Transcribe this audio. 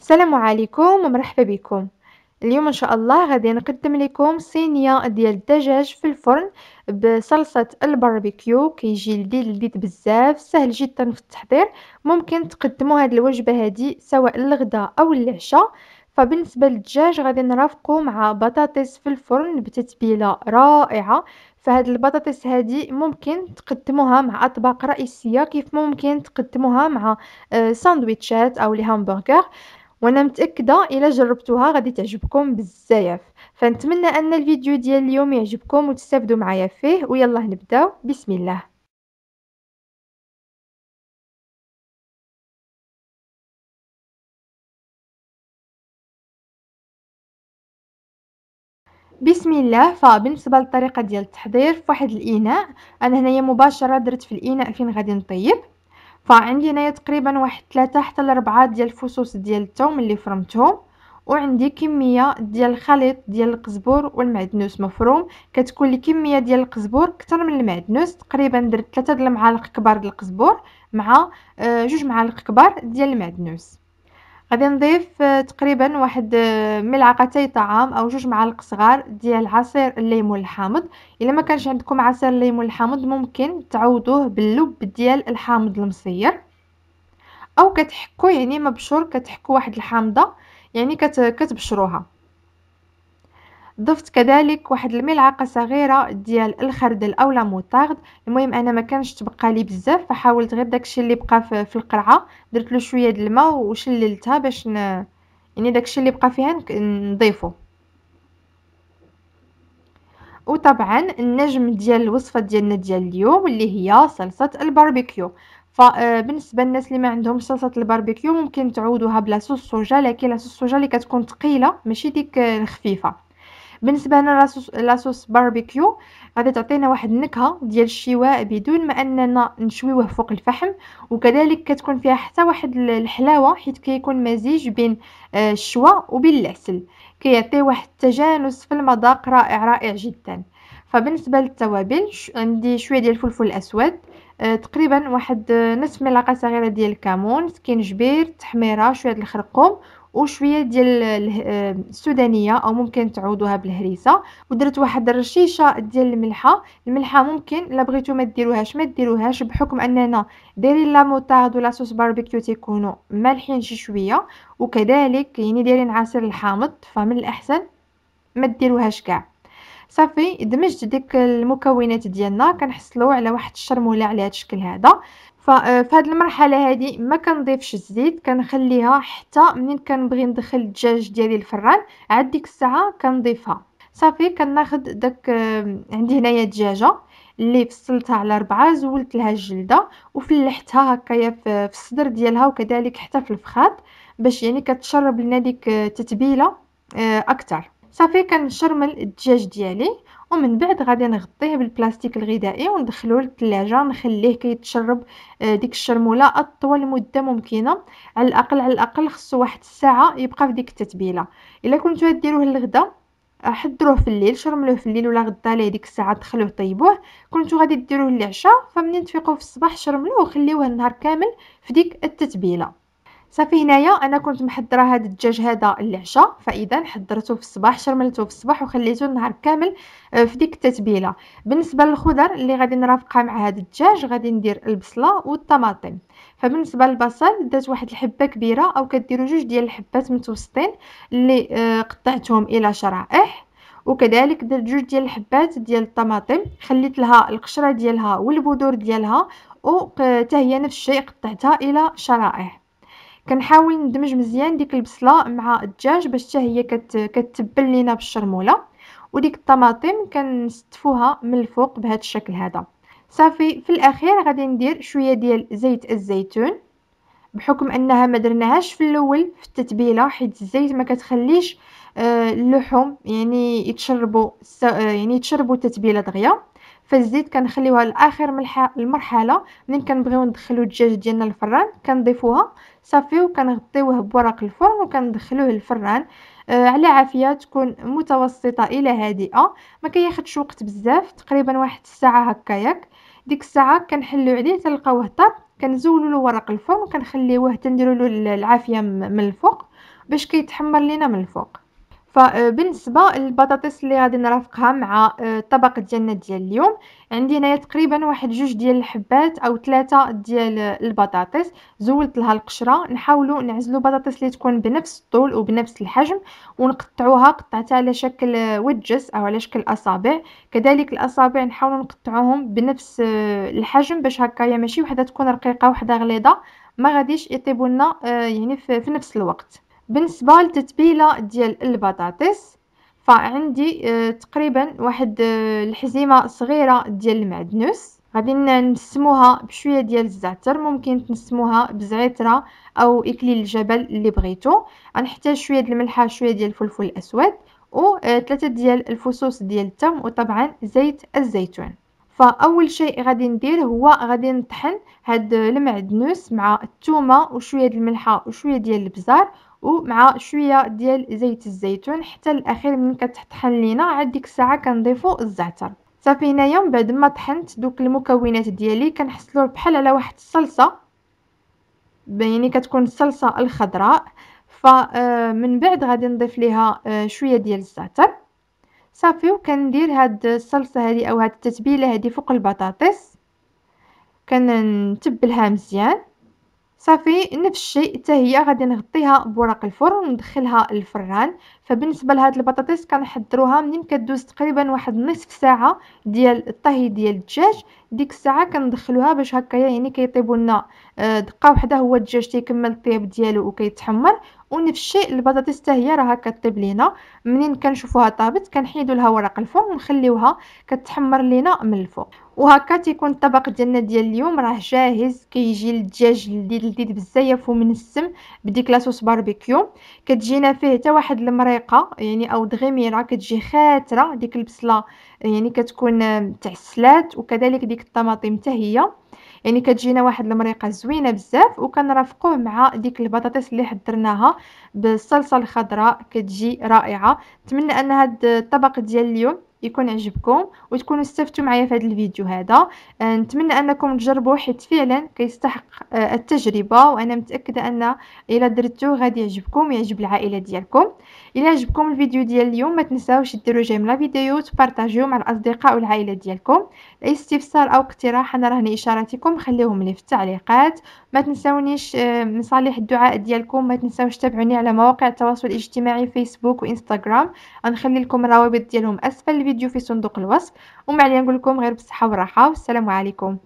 السلام عليكم ومرحبا بكم اليوم ان شاء الله غادي نقدم لكم صينيه ديال الدجاج في الفرن بصلصه الباربيكيو كيجي لذيذ لذيذ بزاف سهل جدا في التحضير ممكن تقدموا هذه الوجبه هذه سواء للغداء او العشاء فبالنسبه للدجاج غادي نرافقو مع بطاطس في الفرن بتتبيله رائعه فهاد البطاطس هادي ممكن تقدموها مع اطباق رئيسيه كيف ممكن تقدموها مع آه، ساندويتشات او الهامبرغر وانا متاكده الا جربتوها غادي تعجبكم بزاف فنتمنى ان الفيديو ديال اليوم يعجبكم وتستافدوا معايا فيه ويلا نبداو بسم الله بسم الله فبالنسبه للطريقه ديال التحضير فواحد الاناء انا هنايا مباشره درت في الاناء فين غادي نطيب فعندي هنايا تقريبا واحد ثلاثة حتى لربعة ديال الفصوص ديال الثوم اللي فرمتهم وعندي كميه ديال الخليط ديال القزبور والمعدنوس مفروم كتكون الكميه ديال القزبور اكثر من المعدنوس تقريبا درت 3 د المعالق كبار ديال القزبور مع آه، جوج معالق كبار ديال المعدنوس غادي نضيف آه، تقريبا واحد آه، ملعقتي طعام او جوج معالق صغار ديال عصير الليمون الحامض الا ما كانش عندكم عصير الليمون الحامض ممكن تعوضوه باللب ديال الحامض المصير او كتحكو يعني مبشور كتحكو واحد الحامضه يعني كت كتبشروها ضفت كذلك واحد الملعقه صغيره ديال الخردل اولا موطارد المهم انا ما كانش تبقى لي بزاف فحاولت غير داكشي اللي بقى في القرعه درت له شويه د الماء وشللتها باش ن... يعني داكشي اللي بقى فيها نضيفه وطبعا النجم ديال الوصفه ديالنا ديال اليوم اللي هي صلصه الباربيكيو فبالنسبه آه، للناس اللي ما عندهم صلصه الباربيكيو ممكن تعودوها بلا صوص سوجا لكن لا صوص سوجا اللي كتكون ثقيله ماشي ديك الخفيفه آه، بالنسبه هنا لاصوص لاصوص باربيكيو غادي تعطينا واحد النكهه ديال الشواء بدون ما اننا نشويوه فوق الفحم وكذلك كتكون فيها حتى واحد الحلاوه حيت كيكون مزيج بين آه، الشواء وبين العسل كيعطي واحد التجانس في المذاق رائع رائع جدا فبالنسبه للتوابل عندي شويه ديال الفلفل الاسود آه، تقريبا واحد آه، نصف ملعقه صغيره ديال الكمون سكينجبير تحميره شويه الخرقوم وشويه ديال آه، السودانيه او ممكن تعوضوها بالهريسه ودرت واحد الرشيشه ديال الملحه الملحه ممكن لا بغيتو ما ديروهاش ما ديروهاش بحكم اننا دايرين لا موطارد ولا صوص باربيكيو تيكونوا مالحين شي شويه وكذلك يعني دايرين عصير الحامض فمن الاحسن ما ديروهاش كاع صافي دمجت ديك المكونات ديالنا كنحصلوا على واحد الشرموله على هذا الشكل هذا فهاد آه، المرحله هذه ما كنضيفش الزيت كنخليها حتى منين كنبغي ندخل الدجاج ديالي الفران عاد ديك الساعه كنضيفها صافي كناخذ داك آه، عندي هنايا دجاجه اللي فصلتها على ربعة زولت لها الجلده وفلحتها هكايا في الصدر ديالها وكذلك حتى في الفخاد باش يعني كتشرب لنا ديك التتبيله آه، اكثر صافي كنشرمل الدجاج ديالي ومن بعد غادي نغطيه بالبلاستيك الغذائي وندخلو للثلاجه نخليه كيتشرب آه، ديك الشرموله اطول مده ممكنه على الاقل على الاقل خصو واحد الساعه يبقى في ديك التتبيله الا كنتو ديروه للغدا حضروه في الليل شرملوه في الليل ولا غدا ليه ديك الساعه دخلوه طيبوه كنتو غادي ديروه للعشاء فمنين تفيقوا في الصباح شرملوه وخليوه النهار كامل في ديك التتبيله صافي هنايا انا كنت محضره هذا الدجاج هذا العشاء فاذا حضرته في الصباح شرملته في الصباح وخليته النهار كامل آه، في ديك التتبيله بالنسبه للخضر اللي غادي نرافقها مع هذا الدجاج غادي ندير البصله والطماطم فبالنسبه للبصل درت واحد الحبه كبيره او كديروا جوج ديال الحبات متوسطين اللي آه، قطعتهم الى شرائح وكذلك درت جوج ديال الحبات ديال الطماطم خليت لها القشره ديالها والبذور ديالها وحتى هي نفس الشيء قطعتها الى شرائح كنحاول ندمج مزيان ديك البصله مع الدجاج باش حتى هي كت... كتبل لينا بالشرموله وديك الطماطم كنستفوها من الفوق بهذا الشكل هذا صافي في الاخير غادي ندير شويه ديال زيت الزيتون بحكم انها ما درناهاش في الاول في التتبيله حيت الزيت ما كتخليش آه، اللحوم يعني يتشربوا آه، يعني يتشربوا التتبيله دغيا فالزيت كنخليوها لاخر المرحله منين كنبغيو ندخلو الدجاج ديالنا للفران كنضيفوها صافي وكنغطيوه بورق الفرن وكندخلوه للفران آه على عافيه تكون متوسطه الى هادئه ما كياخذش وقت بزاف تقريبا واحد الساعه هكاياك ديك الساعه كنحلو عليه تلقاوه طاب كنزولو له ورق الفرن وكنخليوه تنديرو له العافيه من الفوق باش كيتحمر لينا من الفوق فبالنسبه للبطاطس اللي غادي نرافقها مع الطبق آه، ديالنا ديال اليوم عندي هنايا تقريبا واحد جوج ديال الحبات او ثلاثه ديال آه، البطاطس زولت لها القشره نحاولوا نعزلوا بطاطس اللي تكون بنفس الطول وبنفس الحجم ونقطعوها قطعتها على شكل آه، وجس او على شكل اصابع كذلك الاصابع نحاولوا نقطعوهم بنفس الحجم باش هكايا ماشي وحده تكون رقيقه وحده غليظه ما غاديش يطيبوا لنا يعني في نفس الوقت بالنسبة لتتبيلة ديال البطاطس فعندي آه، تقريبا واحد آه، الحزيمة صغيرة ديال المعدنوس غادي نسموها بشوية ديال الزعتر ممكن تنسموها بزعترة او اكليل الجبل اللي بغيتو غنحتاج شوية ديال الملحة شوية ديال الفلفل الاسود وثلاثة آه، ديال الفصوص ديال التم وطبعا زيت الزيتون فاول شيء غادي ندير هو غادي نطحن هاد المعدنوس مع الثومه وشويه د الملحه وشويه ديال البزار ومع شويه ديال زيت الزيتون حتى الاخير من كتطحن لينا عاد ديك الساعه كنضيفو الزعتر صافي هنايا من بعد ما طحنت دوك المكونات ديالي كنحصلو بحال على واحد الصلصه يعني كتكون الصلصه الخضراء فمن آه، بعد غادي نضيف ليها آه، شويه ديال الزعتر صافي وكندير هاد الصلصه هادي او هاد التتبيله هادي فوق البطاطس كنتبلها مزيان صافي نفس الشيء حتى هي غادي نغطيها بوراق الفرن وندخلها الفران فبالنسبه لهاد البطاطس كنحضروها منين كدوز تقريبا واحد نصف ساعه ديال الطهي ديال الدجاج ديك الساعه كندخلوها باش هكايا يعني كيطيبوا لنا آه، دقه وحده هو الدجاج تيكمل الطياب ديالو وكيتحمر ونفس الشيء البطاطس حتى هي راها كطيب لينا منين كنشوفوها طابت كنحيدو لها ورق الفوق ونخليوها كتحمر لينا من الفوق وهكا تيكون الطبق ديالنا ديال اليوم راه جاهز كيجي الدجاج لذيذ لذيذ بزاف ومنسم السم بديك لاصوص باربيكيو كتجينا فيه حتى واحد المريقه يعني او دغيميره كتجي خاتره ديك البصله يعني كتكون تعسلات وكذلك ديك الطماطم حتى هي يعني كتجينا واحد المريقه زوينه بزاف وكنرافقوه مع ديك البطاطس اللي حضرناها بالصلصه الخضراء كتجي رائعه نتمنى ان هذا الطبق ديال اليوم يكون عجبكم وتكونوا استفدتوا معايا في هذا الفيديو هذا أه، نتمنى انكم تجربوه حيت فعلا كيستحق أه، التجربه وانا متاكده ان الا درتو غادي يعجبكم ويعجب العائله ديالكم الا عجبكم الفيديو ديال اليوم ما تنساوش ديروا جيم لا فيديو مع الاصدقاء والعائله ديالكم اي استفسار او اقتراح انا رهني اشاراتكم خليوهم لي في التعليقات ما تنساونيش آه، مصالح الدعاء ديالكم ما تنساوش تابعوني على مواقع التواصل الاجتماعي فيسبوك وانستغرام غنخلي لكم الروابط ديالهم اسفل الفيديو في صندوق الوصف ومعليا نقول لكم غير بالصحه والراحه والسلام عليكم